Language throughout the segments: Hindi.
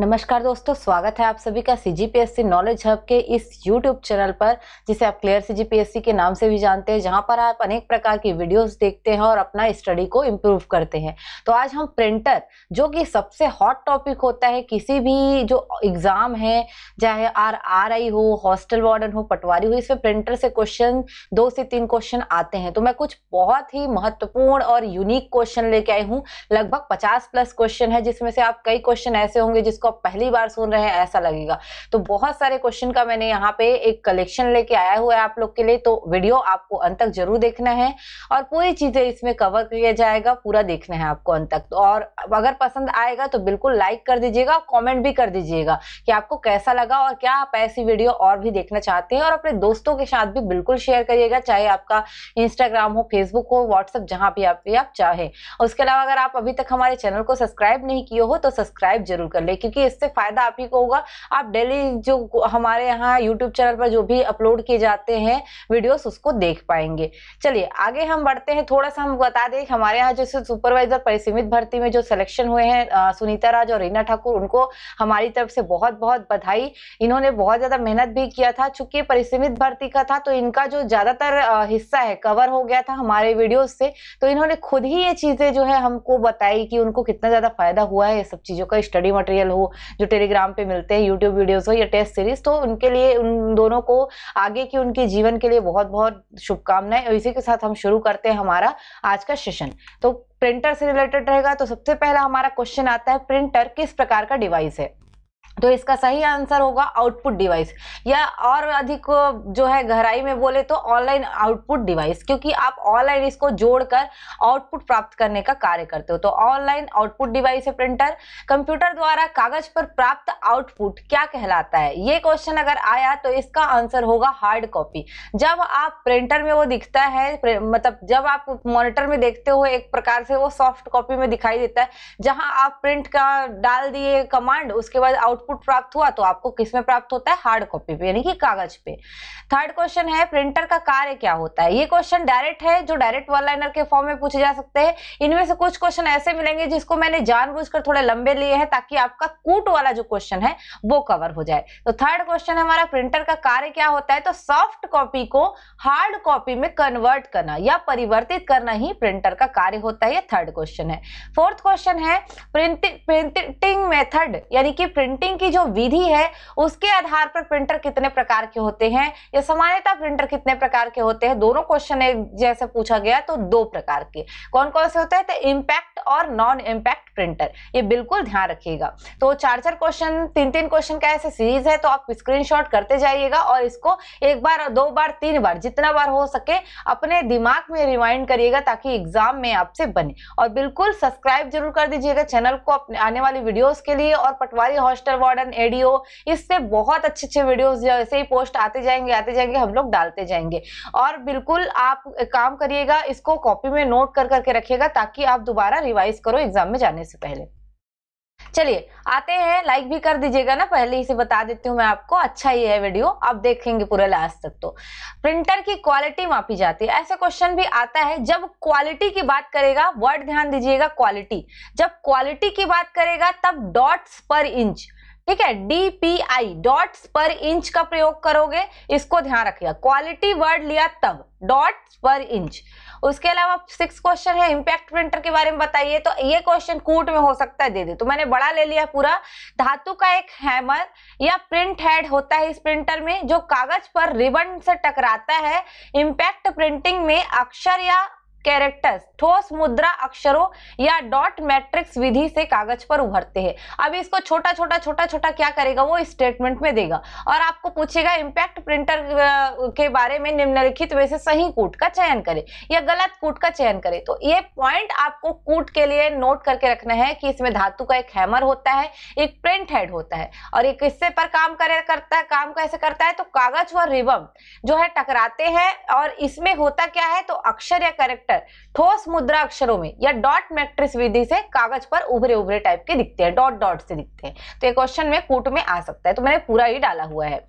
नमस्कार दोस्तों स्वागत है आप सभी का C G P S C knowledge hub के इस यूट्यूब चैनल पर जिसे आप clear C G P S C के नाम से भी जानते हैं जहां पर आप अनेक प्रकार की वीडियोस देखते हैं और अपना स्टडी को इम्प्रूव करते हैं तो आज हम प्रिंटर जो कि सबसे हॉट टॉपिक होता है किसी भी जो एग्ज़ाम है चाहे आर आर आई हो हॉस्टल वार्डन हो पटवारी हो इसमें प्रिंटर से क्वेश्चन दो से तीन क्वेश्चन आते हैं तो मैं कुछ बहुत ही महत्वपूर्ण और यूनिक क्वेश्चन लेके आई हूँ लगभग पचास प्लस क्वेश्चन है जिसमें से आप कई क्वेश्चन ऐसे होंगे जिसको आप पहली बार सुन रहे हैं ऐसा लगेगा तो बहुत सारे क्वेश्चन का मैंने यहाँ पे एक कलेक्शन लेके आया हुआ है आप लोग के लिए तो वीडियो आपको अंत तक जरूर देखना है और पूरी चीजें इसमें कवर किया जाएगा पूरा देखना है आपको अंत तक तो और अगर पसंद आएगा तो बिल्कुल लाइक कर दीजिएगा और कॉमेंट भी कर दीजिएगा कि आपको कैसा लगा और क्या आप ऐसी वीडियो और भी देखना चाहते हैं और अपने दोस्तों के साथ भी बिल्कुल शेयर करिएगा चाहे आपका इंस्टाग्राम हो फेसबुक हो व्हाट्सअप जहां भी आप, आप चाहे उसके अलावा अगर आप अभी तक हमारे चैनल को सब्सक्राइब नहीं किए हो तो सब्सक्राइब जरूर कर लेकिन क्योंकि इससे फायदा आप ही को होगा आप डेली जो हमारे यहाँ यूट्यूब चैनल पर जो भी अपलोड किए जाते हैं वीडियोस उसको देख पाएंगे चलिए आगे हम बढ़ते हैं थोड़ा सा हम बता दें हमारे यहाँ जैसे सुपरवाइजर परिसीमित भर्ती में जो सिलेक्शन हुए हैं सुनीता राज और रीना ठाकुर उनको हमारी तरफ से बहुत बहुत बधाई इन्होंने बहुत ज्यादा मेहनत भी किया था चूंकि परिसीमित भर्ती का था तो इनका जो ज्यादातर हिस्सा है कवर हो गया था हमारे वीडियो से तो इन्होंने खुद ही ये चीजें जो है हमको बताई कि उनको कितना ज्यादा फायदा हुआ है ये सब चीजों का स्टडी मटेरियल हो वो जो टेलीग्राम पे मिलते हैं यूट्यूब वीडियोस हो या टेस्ट सीरीज तो उनके लिए उन दोनों को आगे की उनके जीवन के लिए बहुत बहुत शुभकामनाएं और इसी के साथ हम शुरू करते हैं हमारा आज का सेशन तो प्रिंटर से रिलेटेड रहेगा तो सबसे पहला हमारा क्वेश्चन आता है प्रिंटर किस प्रकार का डिवाइस है तो इसका सही आंसर होगा आउटपुट डिवाइस या और अधिक जो है गहराई में बोले तो ऑनलाइन आउटपुट डिवाइस क्योंकि आप ऑनलाइन इसको जोड़कर आउटपुट प्राप्त करने का कार्य करते हो तो ऑनलाइन आउटपुट डिवाइस है प्रिंटर कंप्यूटर द्वारा कागज पर प्राप्त आउटपुट क्या कहलाता है ये क्वेश्चन अगर आया तो इसका आंसर होगा हार्ड कॉपी जब आप प्रिंटर में वो दिखता है मतलब जब आप मॉनिटर में देखते हो एक प्रकार से वो सॉफ्ट कॉपी में दिखाई देता है जहां आप प्रिंट का डाल दिए कमांड उसके बाद आउटपुट आउटपुट प्राप्त हुआ तो आपको किस में प्राप्त होता है हार्ड कॉपी पे यानी कि कागज पे थर्ड क्वेश्चन है प्रिंटर का कार्य क्या होता है ये क्वेश्चन डायरेक्ट है जो डायरेक्ट वन लाइनर के फॉर्म में पूछे जा सकते हैं इनमें से कुछ क्वेश्चन ऐसे मिलेंगे जिसको मैंने जानबूझकर थोड़े लंबे लिए हैं ताकि आपका कूट वाला जो क्वेश्चन है वो कवर हो जाए तो थर्ड क्वेश्चन है हमारा प्रिंटर का कार्य क्या होता है तो सॉफ्ट कॉपी को हार्ड कॉपी में कन्वर्ट करना या परिवर्तित करना ही प्रिंटर का कार्य होता है ये थर्ड क्वेश्चन है फोर्थ क्वेश्चन है प्रिंटिंग मेथड यानी कि प्रिंटिंग प्रिंटिंग की जो विधि है उसके आधार पर प्रिंटर कितने प्रकार के होते हैं या सामान्यतः प्रिंटर कितने प्रकार के होते हैं दोनों क्वेश्चन जैसे पूछा गया तो दो प्रकार के कौन कौन से होते हैं तो इम्पैक्ट और नॉन इम्पैक्ट प्रिंटर ये बिल्कुल ध्यान रखिएगा तो चार चार क्वेश्चन तीन तीन क्वेश्चन का ऐसे सीरीज है तो आप स्क्रीन करते जाइएगा और इसको एक बार दो बार तीन बार जितना बार हो सके अपने दिमाग में रिमाइंड करिएगा ताकि एग्जाम में आपसे बने और बिल्कुल सब्सक्राइब जरूर कर दीजिएगा चैनल को अपने आने वाली वीडियोस के लिए और पटवारी हॉस्टल वार्डन एडियो इससे बहुत अच्छे अच्छे वीडियोस जैसे ही पोस्ट आते जाएंगे आते जाएंगे हम लोग डालते जाएंगे और बिल्कुल आप काम करिएगा इसको कॉपी में नोट कर करके रखिएगा ताकि आप दोबारा रिवाइज करो एग्जाम में जाने से पहले चलिए आते हैं लाइक भी कर दीजिएगा ना पहले ही से बता देती हूँ मैं आपको अच्छा ही है वीडियो आप देखेंगे पूरे लास्ट तक तो प्रिंटर की क्वालिटी मापी जाती है ऐसा क्वेश्चन भी आता है जब क्वालिटी की बात करेगा वर्ड ध्यान दीजिएगा क्वालिटी जब क्वालिटी की बात करेगा तब डॉट्स पर इंच ठीक है डीपीआई डॉट्स पर इंच का प्रयोग करोगे इसको ध्यान रखिएगा क्वालिटी वर्ड लिया तब डॉट्स पर इंच उसके अलावा सिक्स क्वेश्चन है इंपैक्ट प्रिंटर के बारे में बताइए तो ये क्वेश्चन कूट में हो सकता है दे दे तो मैंने बड़ा ले लिया पूरा धातु का एक हैमर या प्रिंट हेड होता है इस प्रिंटर में जो कागज पर रिबन से टकराता है इंपैक्ट प्रिंटिंग में अक्षर या कैरेक्टर्स ठोस मुद्रा अक्षरों या डॉट मैट्रिक्स विधि से कागज पर उभरते हैं अब इसको छोटा छोटा छोटा छोटा क्या करेगा वो स्टेटमेंट में देगा और आपको पूछेगा इम्पैक्ट प्रिंटर के बारे में निम्नलिखित में से सही कूट का चयन करें या गलत कूट का चयन करें तो ये पॉइंट आपको कूट के लिए नोट करके रखना है कि इसमें धातु का एक हैमर होता है एक प्रिंट हेड होता है और एक किस्से पर काम करे करता है काम कैसे करता है तो कागज व रिबम जो है टकराते हैं और इसमें होता क्या है तो अक्षर या कैरेक्टर वेक्टर ठोस मुद्रा अक्षरों में या डॉट मैट्रिक्स विधि से कागज पर उभरे उभरे टाइप के दिखते हैं डॉट डॉट से दिखते हैं तो ये क्वेश्चन में कूट में आ सकता है तो मैंने पूरा ही डाला हुआ है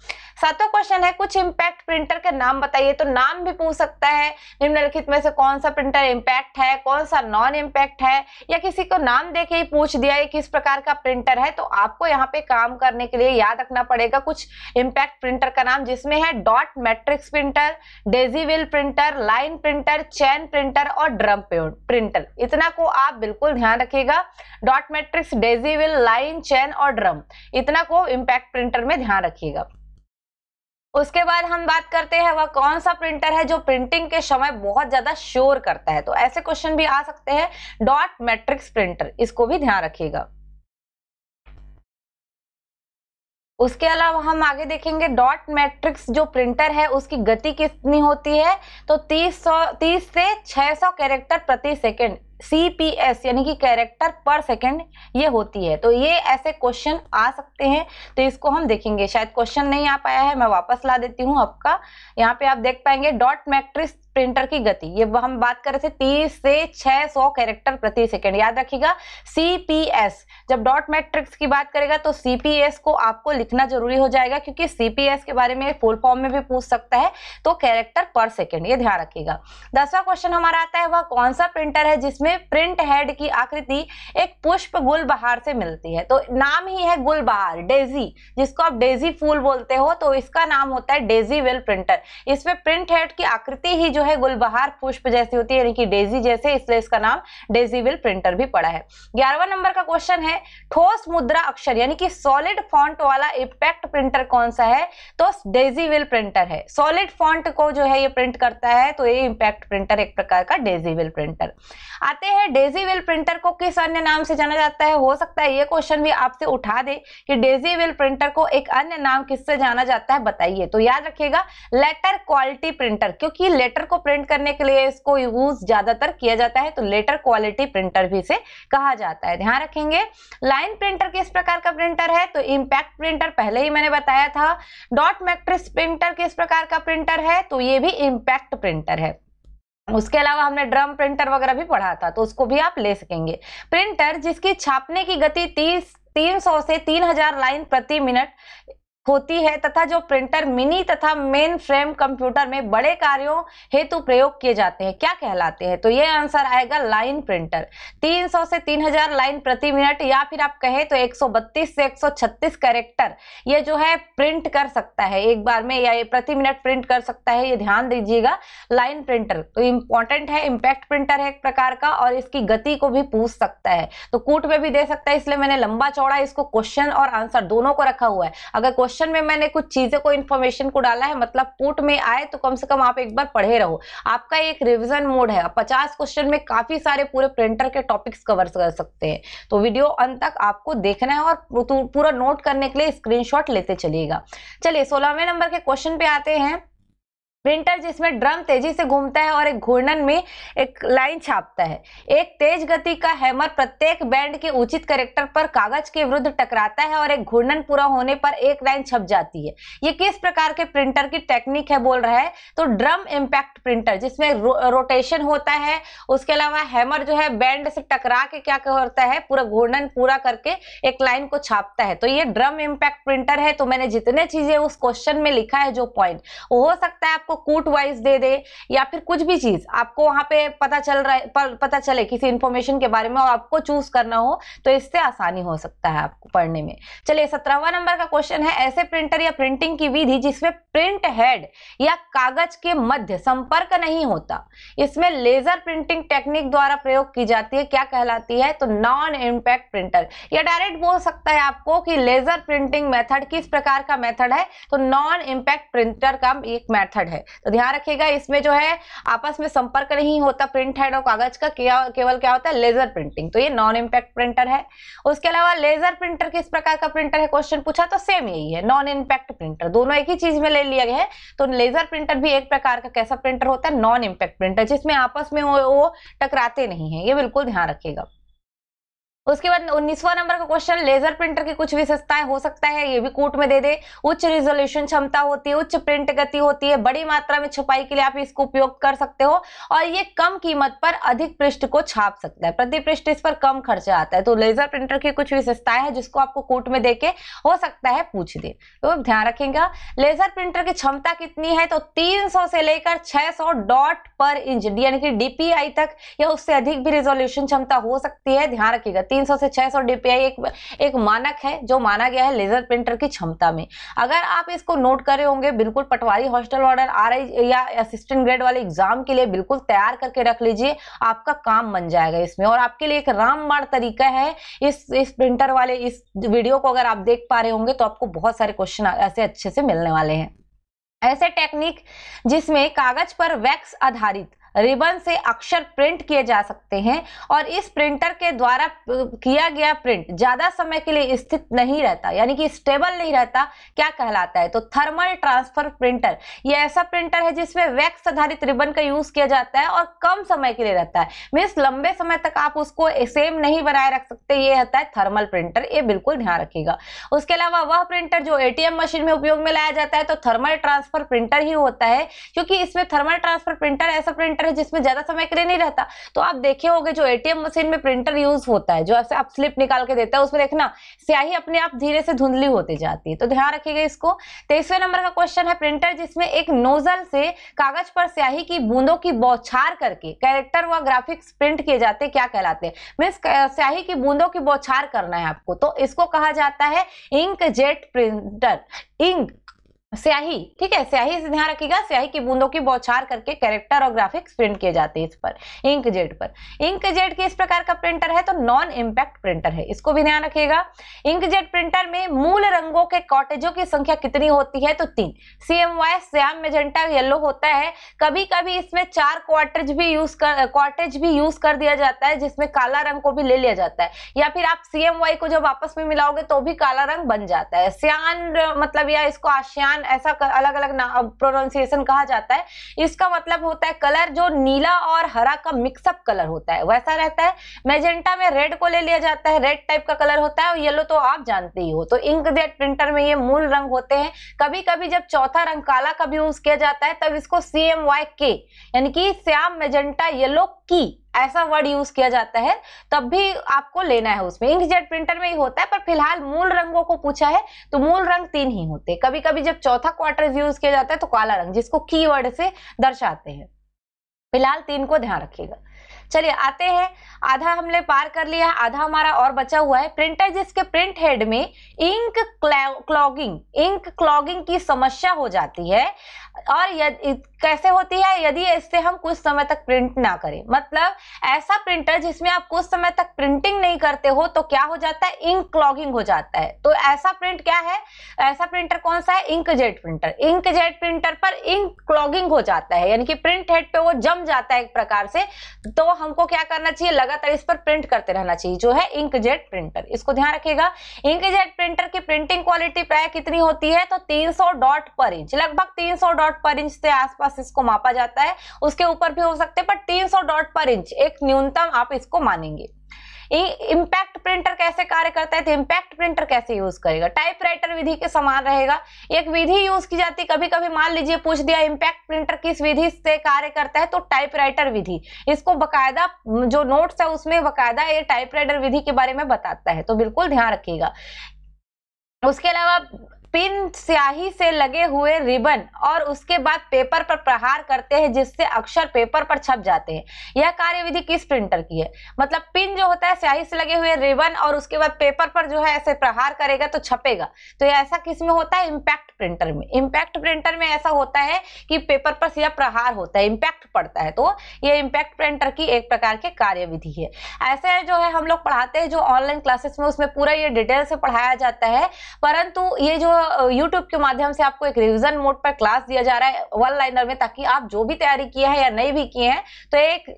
सातवां क्वेश्चन है कुछ इम्पैक्ट प्रिंटर के नाम बताइए तो नाम भी पूछ सकता है निम्नलिखित में से कौन सा प्रिंटर इम्पैक्ट है कौन सा नॉन इम्पैक्ट है या किसी को नाम देके ही पूछ दिया ये किस प्रकार का प्रिंटर है तो आपको यहाँ पे काम करने के लिए याद रखना पड़ेगा कुछ इम्पैक्ट प्रिंटर का नाम जिसमें है dot matrix printer daisy wheel printer line printer chain printer printer और ड्रम प्रिंटर इतना को आप बिल्कुल ध्यान रखिएगा dot matrix daisy wheel line chain और ड्रम इतना को इम्पैक्ट प्रिंटर में ध्यान रखिएगा उसके बाद हम बात करते हैं वह कौन सा प्रिंटर है जो प्रिंटिंग के समय बहुत ज्यादा शोर करता है तो ऐसे क्वेश्चन भी आ सकते हैं डॉट मैट्रिक्स प्रिंटर इसको भी ध्यान रखिएगा उसके अलावा हम आगे देखेंगे डॉट मैट्रिक्स जो प्रिंटर है उसकी गति कितनी होती है तो 300 30 से 600 कैरेक्टर प्रति सेकंड एस यानी कि कैरेक्टर पर सेकंड ये होती है तो ये ऐसे क्वेश्चन आ सकते हैं तो इसको हम देखेंगे शायद क्वेश्चन नहीं आ पाया है मैं वापस ला देती हूँ आपका यहाँ पे आप देख पाएंगे डॉट मैट्रिक्स प्रिंटर की गति ये हम बात कर रहे थे 30 से 600 कैरेक्टर प्रति सेकेंड याद रखिएगा सीपीएस जब डॉट मैट्रिक्स की बात करेगा तो सीपीएस को आपको लिखना जरूरी हो जाएगा क्योंकि सीपीएस के बारे में फुल फॉर्म में भी पूछ सकता है तो कैरेक्टर पर सेकेंड ये ध्यान रखिएगा दसवा क्वेश्चन हमारा आता है वह कौन सा प्रिंटर है जिसमें प्रिंट हेड की आकृति एक पुष्प गुलबहार से मिलती है तो नाम ही है गुलबहार डेजी जिसको आप डेजी फूल बोलते हो तो इसका नाम होता है डेजी वेल प्रिंटर इसमें प्रिंट हेड की आकृति ही जो है गुलबहार पुष्प जैसी होती है यानी कि डेजी जैसे इसलिए इसका नाम डेजीविल प्रिंटर भी पड़ा है ग्यारहवा नंबर का क्वेश्चन है ठोस मुद्रा अक्षर यानी कि सॉलिड फॉन्ट वाला इम्पैक्ट प्रिंटर कौन सा है तो डेजीविल प्रिंटर है सॉलिड फॉन्ट को जो है ये प्रिंट करता है तो ये इम्पैक्ट प्रिंटर एक प्रकार का डेजीविल प्रिंटर आते हैं डेजीविल प्रिंटर को किस अन्य नाम से जाना जाता है हो सकता है ये क्वेश्चन भी आपसे उठा दे कि डेजीविल प्रिंटर को एक अन्य नाम किससे जाना जाता है बताइए तो याद रखिएगा लेटर क्वालिटी प्रिंटर क्योंकि लेटर को प्रिंट करने के लिए इसको यूज ज्यादातर किया जाता है तो लेटर क्वालिटी प्रिंटर भी से कहा जाता है ध्यान रखेंगे लाइन प्रिंटर किस प्रकार का प्रिंटर है तो इम्पैक्ट प्रिंटर पहले ही मैंने बताया था डॉट मैट्रिक्स प्रिंटर किस प्रकार का प्रिंटर है तो ये भी इम्पैक्ट प्रिंटर है उसके अलावा हमने ड्रम प्रिंटर वगैरह भी पढ़ा था तो उसको भी आप ले सकेंगे प्रिंटर जिसकी छापने की गति 30 300 से 3000 लाइन प्रति मिनट होती है तथा जो प्रिंटर मिनी तथा मेन फ्रेम कंप्यूटर में बड़े कार्यों हेतु प्रयोग किए जाते हैं क्या कहलाते हैं तो ये आंसर आएगा लाइन प्रिंटर 300 से 3000 लाइन प्रति मिनट या फिर आप कहें तो 132 से 136 कैरेक्टर ये जो है प्रिंट कर सकता है एक बार में या ये प्रति मिनट प्रिंट कर सकता है ये ध्यान दीजिएगा लाइन प्रिंटर तो इम्पॉर्टेंट है इम्पैक्ट प्रिंटर है एक प्रकार का और इसकी गति को भी पूछ सकता है तो कूट में भी दे सकता है इसलिए मैंने लंबा चौड़ा इसको क्वेश्चन और आंसर दोनों को रखा हुआ है अगर क्वेश्चन क्वेश्चन में मैंने कुछ चीज़ें को इन्फॉर्मेशन को डाला है मतलब पुट में आए तो कम से कम आप एक बार पढ़े रहो आपका एक रिविजन मोड है पचास क्वेश्चन में काफ़ी सारे पूरे प्रिंटर के टॉपिक्स कवर कर सकते हैं तो वीडियो अंत तक आपको देखना है और पूरा नोट करने के लिए स्क्रीनशॉट लेते चलिएगा चलिए सोलहवें नंबर के क्वेश्चन पे आते हैं प्रिंटर जिसमें ड्रम तेजी से घूमता है और एक घूर्णन में एक लाइन छापता है एक तेज गति का हैमर प्रत्येक बैंड के उचित करेक्टर पर कागज के विरुद्ध टकराता है और एक घूर्णन पूरा होने पर एक लाइन छप जाती है ये किस प्रकार के प्रिंटर की टेक्निक है बोल रहा है तो ड्रम इम्पैक्ट प्रिंटर जिसमें रो, रोटेशन होता है उसके अलावा हैमर जो है बैंड से टकरा के क्या करता है पूरा घूर्णन पूरा करके एक लाइन को छापता है तो ये ड्रम इम्पैक्ट प्रिंटर है तो मैंने जितने चीजें उस क्वेश्चन में लिखा है जो पॉइंट हो सकता है आपको आपको कूट वाइज दे दे या फिर कुछ भी चीज आपको वहां पे पता चल रहा है पता चले किसी इंफॉर्मेशन के बारे में और आपको चूज करना हो तो इससे आसानी हो सकता है आपको पढ़ने में चलिए सत्रहवा नंबर का क्वेश्चन है ऐसे प्रिंटर या प्रिंटिंग की विधि जिसमें प्रिंट हेड या कागज के मध्य संपर्क नहीं होता इसमें लेजर प्रिंटिंग टेक्निक द्वारा प्रयोग की जाती है क्या कहलाती है तो नॉन इम्पैक्ट प्रिंटर या डायरेक्ट बोल सकता है आपको कि लेजर प्रिंटिंग मेथड किस प्रकार का मेथड है तो नॉन इम्पैक्ट प्रिंटर का एक मेथड है है तो ध्यान रखिएगा इसमें जो है आपस में संपर्क नहीं होता प्रिंट हेड और कागज का केवल क्या होता है लेजर प्रिंटिंग तो ये नॉन इम्पैक्ट प्रिंटर है उसके अलावा लेजर प्रिंटर किस प्रकार का प्रिंटर है क्वेश्चन पूछा तो सेम यही है नॉन इम्पैक्ट प्रिंटर दोनों एक ही चीज में ले लिया गया है तो लेजर प्रिंटर भी एक प्रकार का कैसा प्रिंटर होता है नॉन इम्पैक्ट प्रिंटर जिसमें आपस में वो, वो टकराते नहीं है ये बिल्कुल ध्यान रखिएगा उसके बाद उन्नीसवा नंबर का क्वेश्चन लेजर प्रिंटर की कुछ विशेषताएं हो सकता है ये भी कूट में दे दे उच्च रिजोल्यूशन क्षमता होती है उच्च प्रिंट गति होती है बड़ी मात्रा में छपाई के लिए आप इसको उपयोग कर सकते हो और ये कम कीमत पर अधिक पृष्ठ को छाप सकता है प्रति पृष्ठ इस पर कम खर्चा आता है तो लेजर प्रिंटर की कुछ विशेषताएं है जिसको आपको कूट में देके हो सकता है पूछ दे तो ध्यान रखेंगे लेजर प्रिंटर की क्षमता कितनी है तो तीन से लेकर छह डॉट पर इंच यानी कि डीपीआई तक या उससे अधिक भी रिजोल्यूशन क्षमता हो सकती है ध्यान रखेगा 300 से 600 डीपीआई एक एक मानक है जो माना गया है लेजर प्रिंटर की क्षमता में अगर आप इसको नोट करे होंगे बिल्कुल पटवारी हॉस्टल ऑर्डर आर या असिस्टेंट ग्रेड वाले एग्जाम के लिए बिल्कुल तैयार करके रख लीजिए आपका काम बन जाएगा इसमें और आपके लिए एक रामबाण तरीका है इस इस प्रिंटर वाले इस वीडियो को अगर आप देख पा रहे होंगे तो आपको बहुत सारे क्वेश्चन ऐसे अच्छे से मिलने वाले हैं ऐसे टेक्निक जिसमें कागज पर वैक्स आधारित रिबन से अक्षर प्रिंट किए जा सकते हैं और इस प्रिंटर के द्वारा किया गया प्रिंट ज़्यादा समय के लिए स्थित नहीं रहता यानी कि स्टेबल नहीं रहता क्या कहलाता है तो थर्मल ट्रांसफर प्रिंटर ये ऐसा प्रिंटर है जिसमें वैक्स आधारित रिबन का यूज़ किया जाता है और कम समय के लिए रहता है मीन्स लंबे समय तक आप उसको सेम नहीं बनाए रख सकते ये रहता है थर्मल प्रिंटर ये बिल्कुल ध्यान रखिएगा उसके अलावा वह प्रिंटर जो एटीएम मशीन में उपयोग में लाया जाता है तो थर्मल ट्रांसफर प्रिंटर ही होता है क्योंकि इसमें थर्मल ट्रांसफर प्रिंटर ऐसा प्रिंटर प्रिंटर है जिसमें ज्यादा समय के लिए नहीं रहता तो आप देखे होंगे जो एटीएम मशीन में प्रिंटर यूज होता है जो आपसे आप स्लिप निकाल के देता है उसमें देखना स्याही अपने आप धीरे से धुंधली होती जाती है तो ध्यान रखिएगा इसको तेईसवें नंबर का क्वेश्चन है प्रिंटर जिसमें एक नोजल से कागज पर स्याही की बूंदों की बौछार करके कैरेक्टर व ग्राफिक्स प्रिंट किए जाते क्या कहलाते मीन स्याही की बूंदों की बौछार करना है आपको तो इसको कहा जाता है इंक जेट प्रिंटर इंक स्याही ठीक है स्याही से ध्यान रखिएगा स्याही की बूंदों की बौछार करके कैरेक्टर और ग्राफिक्स प्रिंट किए जाते हैं इस पर इंक जेट पर इंक जेट इस प्रकार का प्रिंटर है तो नॉन इम्पैक्ट प्रिंटर है इसको भी ध्यान रखिएगा इंक जेट प्रिंटर में मूल रंगों के कॉटेजों की संख्या कितनी होती है तो तीन M Y cyan magenta yellow होता है कभी कभी इसमें चार क्वार्टेज भी यूज कर क्वार्टेज भी यूज कर दिया जाता है जिसमें काला रंग को भी ले लिया जाता है या फिर आप एम वाई को जब आपस में मिलाओगे तो भी काला रंग बन जाता है श्यान मतलब या इसको आशियान नान ऐसा अलग अलग प्रोनाउंसिएशन कहा जाता है इसका मतलब होता है कलर जो नीला और हरा का मिक्सअप कलर होता है वैसा रहता है मेजेंटा में रेड को ले लिया जाता है रेड टाइप का कलर होता है और येलो तो आप जानते ही हो तो इंक जेट प्रिंटर में ये मूल रंग होते हैं कभी कभी जब चौथा रंग काला का भी यूज किया जाता है तब इसको सी एम वाई के यानी कि श्याम मेजेंटा येलो की ऐसा वर्ड यूज किया जाता है तब भी आपको लेना है उसमें इंकजेट प्रिंटर में ही होता है पर फिलहाल मूल रंगों को पूछा है तो मूल रंग तीन ही होते हैं कभी कभी जब चौथा क्वार्टर यूज किया जाता है तो काला रंग जिसको की वर्ड से दर्शाते हैं फिलहाल तीन को ध्यान रखिएगा चलिए आते हैं आधा हमने पार कर लिया आधा हमारा और बचा हुआ है प्रिंटर जिसके प्रिंट हेड में इंक क्लॉगिंग इंक क्लॉगिंग की समस्या हो जाती है और कैसे होती है यदि इससे हम कुछ समय तक प्रिंट ना करें मतलब ऐसा प्रिंटर जिसमें आप कुछ समय तक प्रिंटिंग नहीं करते हो तो क्या हो जाता है इंक क्लॉगिंग हो जाता है तो ऐसा प्रिंट क्या है ऐसा प्रिंटर कौन सा है ink jet printer ink jet printer पर इंक क्लॉगिंग हो जाता है यानी कि प्रिंट हेड पे वो जम जाता है एक प्रकार से तो हमको क्या करना चाहिए लगातार इस पर प्रिंट करते रहना चाहिए जो है इंक जेट प्रिंटर इसको ध्यान रखिएगा इंक जेट प्रिंटर की प्रिंटिंग क्वालिटी प्राय कितनी होती है तो तीन डॉट पर इंच लगभग तीन डॉट पर इंच के आसपास इसको मापा जाता है उसके ऊपर भी हो सकते हैं पर 300 डॉट पर इंच एक न्यूनतम आप इसको मानेंगे इम्पैक्ट प्रिंटर कैसे कार्य करता है तो इम्पैक्ट प्रिंटर कैसे यूज करेगा टाइपराइटर विधि के समान रहेगा एक विधि यूज की जाती है कभी कभी मान लीजिए पूछ दिया इम्पैक्ट प्रिंटर किस विधि से कार्य करता है तो टाइपराइटर विधि इसको बकायदा जो नोट्स है उसमें बकायदा ये टाइपराइटर विधि के बारे में बताता है तो बिल्कुल ध्यान रखिएगा उसके अलावा पिन स्याही से लगे हुए रिबन और उसके बाद पेपर पर प्रहार करते हैं जिससे अक्षर पेपर पर छप जाते हैं यह कार्यविधि किस प्रिंटर की है मतलब पिन जो होता है स्याही से लगे हुए रिबन और उसके बाद पेपर पर जो है ऐसे प्रहार करेगा तो छपेगा तो ऐसा किस में होता है इम्पैक्ट प्रिंटर में इम्पैक्ट प्रिंटर में ऐसा होता है कि पेपर पर सीधा प्रहार होता है इम्पैक्ट पड़ता है तो ये इम्पैक्ट प्रिंटर की एक प्रकार की कार्यविधि है ऐसे जो है हम लोग पढ़ाते हैं जो ऑनलाइन क्लासेस में उसमें पूरा ये डिटेल से पढ़ाया जाता है परंतु ये जो यूट्यूब के माध्यम से आपको एक रिविजन मोड पर क्लास दिया जा रहा है वन लाइनर में ताकि आप जो भी तैयारी किए हैं या नहीं भी किए हैं तो एक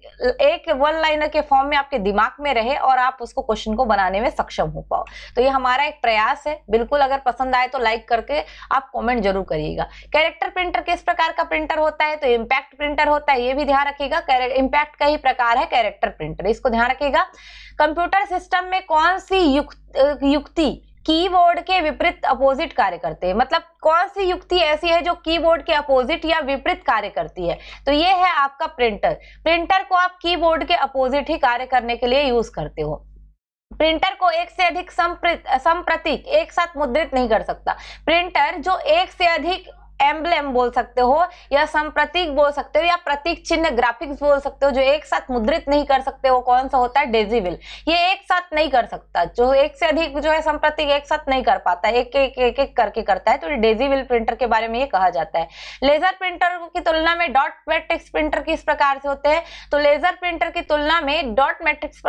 एक वन लाइनर के फॉर्म में आपके दिमाग में रहे और आप उसको क्वेश्चन को बनाने में सक्षम हो पाओ तो ये हमारा एक प्रयास है बिल्कुल अगर पसंद आए तो लाइक करके आप कॉमेंट जरूर करिएगा कैरेक्टर प्रिंटर किस प्रकार का प्रिंटर होता है तो इम्पैक्ट प्रिंटर होता है ये भी ध्यान रखिएगा इम्पैक्ट का ही प्रकार है कैरेक्टर प्रिंटर इसको ध्यान रखिएगा कंप्यूटर सिस्टम में कौन सी युक्ति कीवर्ड के विपरीत अपोजिट कार्य करते हैं मतलब कौन सी युक्ति ऐसी है जो कीबोर्ड के अपोजिट या विपरीत कार्य करती है तो ये है आपका प्रिंटर प्रिंटर को आप कीबोर्ड के अपोजिट ही कार्य करने के लिए यूज करते हो प्रिंटर को एक से अधिक संप्रतीक एक साथ मुद्रित नहीं कर सकता प्रिंटर जो एक से अधिक एम्बलेम बोल सकते हो या सम प्रतीक बोल सकते हो या प्रतीक चिन्ह ग्राफिक्स बोल सकते हो जो एक साथ मुद्रित नहीं कर सकते वो कौन सा होता है डेजीविल ये एक साथ नहीं कर सकता जो एक से अधिक जो है संप्रतीक एक साथ नहीं कर पाता एक एक एक एक करके करता है तो डेजीविल प्रिंटर के बारे में ये कहा जाता है लेजर प्रिंटर की तुलना में डॉट मेट्रिक्स प्रिंटर किस प्रकार से होते हैं तो लेजर प्रिंटर की तुलना में डॉट मेट्रिक्स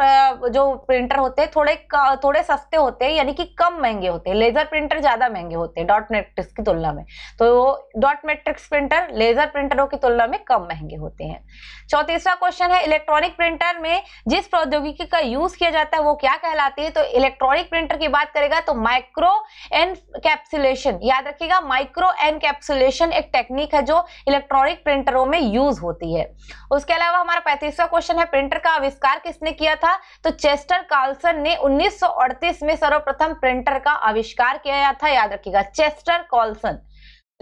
जो प्रिंटर होते हैं थोड़े थोड़े सस्ते होते हैं यानी कि कम महंगे होते हैं लेजर प्रिंटर ज्यादा महंगे होते हैं डॉट मेट्रिक्स की तुलना में तो डॉट मेट्रिक्स प्रिंटर लेजर प्रिंटरों की तुलना में कम महंगे होते हैं चौतीसवा क्वेश्चन है इलेक्ट्रॉनिक प्रिंटर में जिस प्रौद्योगिकी का यूज किया जाता है वो क्या कहलाती है तो इलेक्ट्रॉनिक प्रिंटर की बात करेगा तो माइक्रो एनकैप्सुलेशन याद रखिएगा माइक्रो एनकैप्सुलेशन एक टेक्निक है जो इलेक्ट्रॉनिक प्रिंटरों में यूज होती है उसके अलावा हमारा पैंतीसवा क्वेश्चन है प्रिंटर का आविष्कार किसने किया था तो चेस्टर कार्लसन ने उन्नीस में सर्वप्रथम प्रिंटर का आविष्कार किया था याद रखिएगा चेस्टर कॉल्सन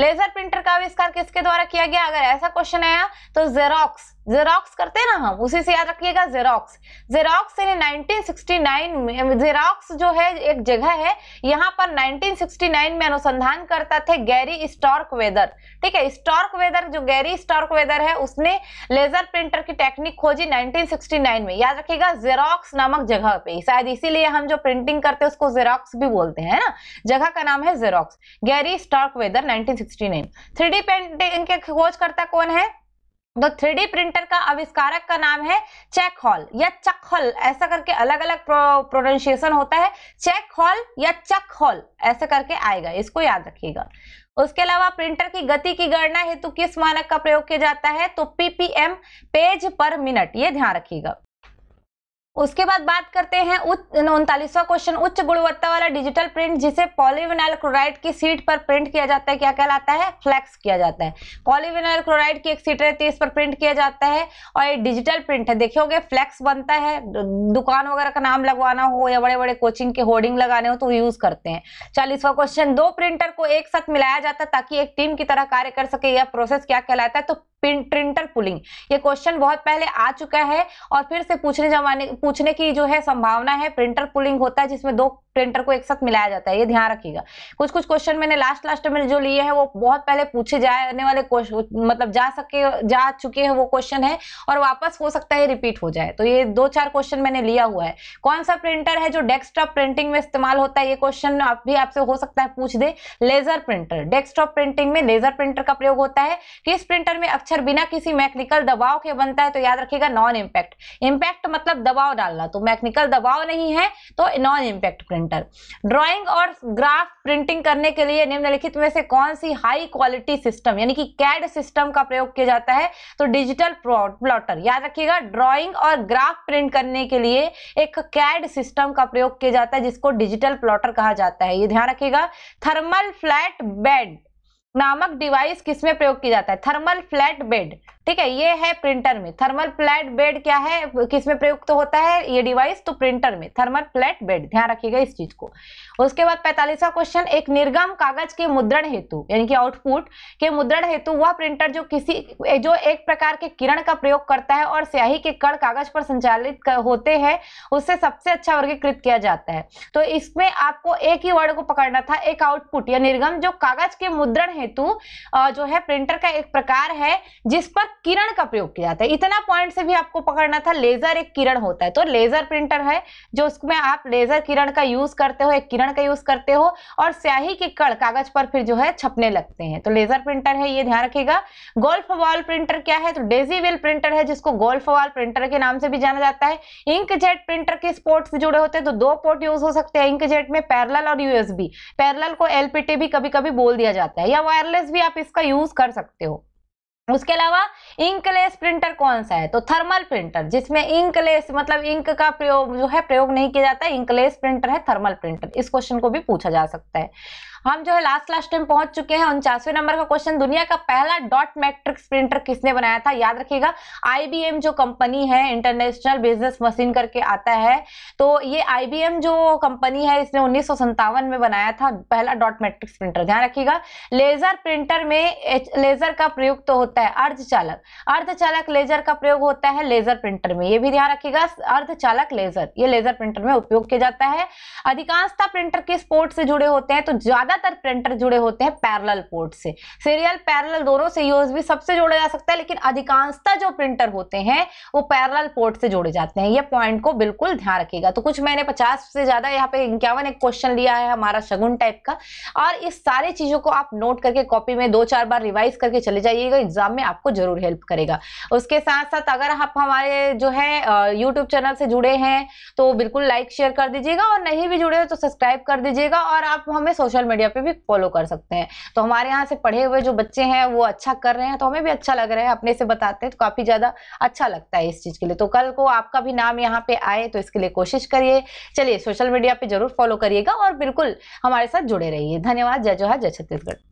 लेजर प्रिंटर का आविष्कार किसके द्वारा किया गया अगर ऐसा क्वेश्चन आया तो जेरोक्स जेरोक्स करते हैं ना हम उसी से याद रखिएगा जेरोक्स जेरोक्स यानी 1969 में जेरोक्स जो है एक जगह है यहाँ पर 1969 में अनुसंधान करता थे गैरी स्टॉर्क वेदर ठीक है स्टॉर्क वेदर जो गैरी स्टॉर्क वेदर है उसने लेजर प्रिंटर की टेक्निक खोजी 1969 में याद रखिएगा जेरोक्स नामक जगह पे शायद इसीलिए हम जो प्रिंटिंग करते हैं उसको जेरोक्स भी बोलते हैं ना जगह का नाम है Xerox Gary Starkweather nineteen sixty nine के खोज करता कौन है तो थ्री प्रिंटर का आविष्कारक का नाम है चेक हॉल या चक हॉल ऐसा करके अलग अलग प्रोनाउंसिएशन होता है चेक हॉल या चक हॉल ऐसे करके आएगा इसको याद रखिएगा उसके अलावा प्रिंटर की गति की गणना हेतु किस मानक का प्रयोग किया जाता है तो पीपीएम पेज पर मिनट ये ध्यान रखिएगा उसके बाद बात करते हैं उच्च उनतालीसवा क्वेश्चन उच्च गुणवत्ता वाला डिजिटल प्रिंट जिसे पॉलीविनाइल क्लोराइड की सीट पर प्रिंट किया जाता है क्या कहलाता है फ्लैक्स किया जाता है पॉलीविनाइल क्लोराइड की एक सीट रहती है इस पर प्रिंट किया जाता है और ये डिजिटल प्रिंट है देखियोगे फ्लैक्स बनता है दुकान वगैरह का नाम लगवाना हो या बड़े बड़े कोचिंग के होर्डिंग लगाने हो तो यूज करते हैं चालीसवा क्वेश्चन दो प्रिंटर को एक साथ मिलाया जाता है ताकि एक टीम की तरह कार्य कर सके यह प्रोसेस क्या कहलाता है तो प्रिंटर पुलिंग ये क्वेश्चन बहुत पहले आ चुका है और फिर से पूछने जमाने पूछने की जो है संभावना है प्रिंटर पुलिंग होता है जिसमें दो प्रिंटर को एक साथ मिलाया जाता है ये ध्यान रखिएगा कुछ कुछ क्वेश्चन मैंने लास्ट लास्ट में जो लिए हैं वो बहुत पहले पूछे जाने वाले मतलब जा सके जा चुके हैं वो क्वेश्चन है और वापस हो सकता है रिपीट हो जाए तो ये दो चार क्वेश्चन मैंने लिया हुआ है कौन सा प्रिंटर है जो डेस्कटॉप प्रिंटिंग में इस्तेमाल होता है ये क्वेश्चन आप भी आपसे हो सकता है पूछ दे लेजर प्रिंटर डेस्कटॉप प्रिंटिंग में लेजर प्रिंटर का प्रयोग होता है किस प्रिंटर में अक्षर बिना किसी मैकेनिकल दबाव के बनता है तो याद रखिएगा नॉन इम्पैक्ट इम्पैक्ट मतलब दबाव डालना तो मैकेनिकल दबाव नहीं है तो non impact print printer drawing और ग्राफ प्रिंटिंग करने के लिए निम्नलिखित में से कौन सी हाई क्वालिटी सिस्टम यानी कि कैड सिस्टम का प्रयोग किया जाता है तो डिजिटल प्लॉटर याद रखिएगा ड्राइंग और ग्राफ प्रिंट करने के लिए एक कैड सिस्टम का प्रयोग किया जाता है जिसको डिजिटल प्लॉटर कहा जाता है ये ध्यान रखिएगा थर्मल फ्लैट बेड नामक डिवाइस किसमें प्रयोग किया जाता है थर्मल फ्लैट बेड ठीक है ये है प्रिंटर में थर्मल फ्लैट बेड क्या है किसमें प्रयुक्त तो होता है ये डिवाइस तो प्रिंटर में थर्मल फ्लैट बेड ध्यान रखिएगा इस चीज को उसके बाद पैंतालीसवा क्वेश्चन एक निर्गम कागज के मुद्रण हेतु यानी कि आउटपुट के मुद्रण हेतु वह प्रिंटर जो किसी जो एक प्रकार के किरण का प्रयोग करता है और स्याही के कण कागज पर संचालित होते हैं उससे सबसे अच्छा वर्गीकृत किया जाता है तो इसमें आपको एक ही वर्ड को पकड़ना था एक आउटपुट या निर्गम जो कागज के मुद्रण हेतु जो है प्रिंटर का एक प्रकार है जिस पर किरण का प्रयोग किया जाता है इतना पॉइंट से भी आपको पकड़ना था लेजर एक किरण होता है तो लेजर प्रिंटर है जो उसमें आप लेजर किरण का यूज करते हो एक किरण का यूज करते हो और स्याही के कड़ कागज पर फिर जो है छपने लगते हैं तो लेजर प्रिंटर है ये ध्यान रखेगा गोल्फ वॉल प्रिंटर क्या है तो डेजी डेजीवेल प्रिंटर है जिसको गोल्फ वॉल प्रिंटर के नाम से भी जाना जाता है इंक जेट प्रिंटर के स्पोर्ट से जुड़े होते हैं तो दो पोर्ट यूज हो सकते हैं इंक जेट में पैरल और यूएसबी पैरल को एलपीटी भी कभी कभी बोल दिया जाता है या वायरलेस भी आप इसका यूज कर सकते हो उसके अलावा इंकलेस प्रिंटर कौन सा है तो थर्मल प्रिंटर जिसमें इंकलेस मतलब इंक का प्रयोग जो है प्रयोग नहीं किया जाता है इंकलेस प्रिंटर है थर्मल प्रिंटर इस क्वेश्चन को भी पूछा जा सकता है हम जो है लास्ट लास्ट टाइम पहुंच चुके हैं उनचासवें नंबर का क्वेश्चन दुनिया का पहला डॉट मैट्रिक्स प्रिंटर किसने बनाया था याद रखिएगा आईबीएम जो कंपनी है इंटरनेशनल बिजनेस मशीन करके आता है तो ये आईबीएम जो कंपनी है इसने उन्नीस में बनाया था पहला डॉट मैट्रिक्स प्रिंटर ध्यान रखिएगा लेजर प्रिंटर में लेजर का प्रयोग तो होता है अर्धचालक अर्धचालक लेजर का प्रयोग होता है लेजर प्रिंटर में ये भी ध्यान रखिएगा अर्धचालक लेजर ये लेजर प्रिंटर में उपयोग किया जाता है अधिकांशता प्रिंटर किस पोर्ट से जुड़े होते हैं तो ज्यादा ज्यादातर प्रिंटर जुड़े होते हैं पैरल पोर्ट से सीरियल पैरल दोनों से यूएसबी सबसे जोड़ा जा सकता है लेकिन अधिकांशता जो प्रिंटर होते हैं वो पैरल पोर्ट से जोड़े जाते हैं ये पॉइंट को बिल्कुल ध्यान रखेगा तो कुछ मैंने पचास से ज्यादा यहाँ पे इक्यावन एक क्वेश्चन लिया है हमारा शगुन टाइप का और इस सारी चीजों को आप नोट करके कॉपी में दो चार बार रिवाइज करके चले जाइएगा एग्जाम में आपको जरूर हेल्प करेगा उसके साथ साथ अगर आप हमारे जो है यूट्यूब चैनल से जुड़े हैं तो बिल्कुल लाइक शेयर कर दीजिएगा और नहीं भी जुड़े हो तो सब्सक्राइब कर दीजिएगा और आप हमें सोशल मीडिया मीडिया पे भी फॉलो कर सकते हैं तो हमारे यहाँ से पढ़े हुए जो बच्चे हैं वो अच्छा कर रहे हैं तो हमें भी अच्छा लग रहा है अपने से बताते हैं तो काफी ज्यादा अच्छा लगता है इस चीज के लिए तो कल को आपका भी नाम यहाँ पे आए तो इसके लिए कोशिश करिए चलिए सोशल मीडिया पर जरूर फॉलो करिएगा और बिल्कुल हमारे साथ जुड़े रहिए धन्यवाद जय जोहर जय छत्तीसगढ़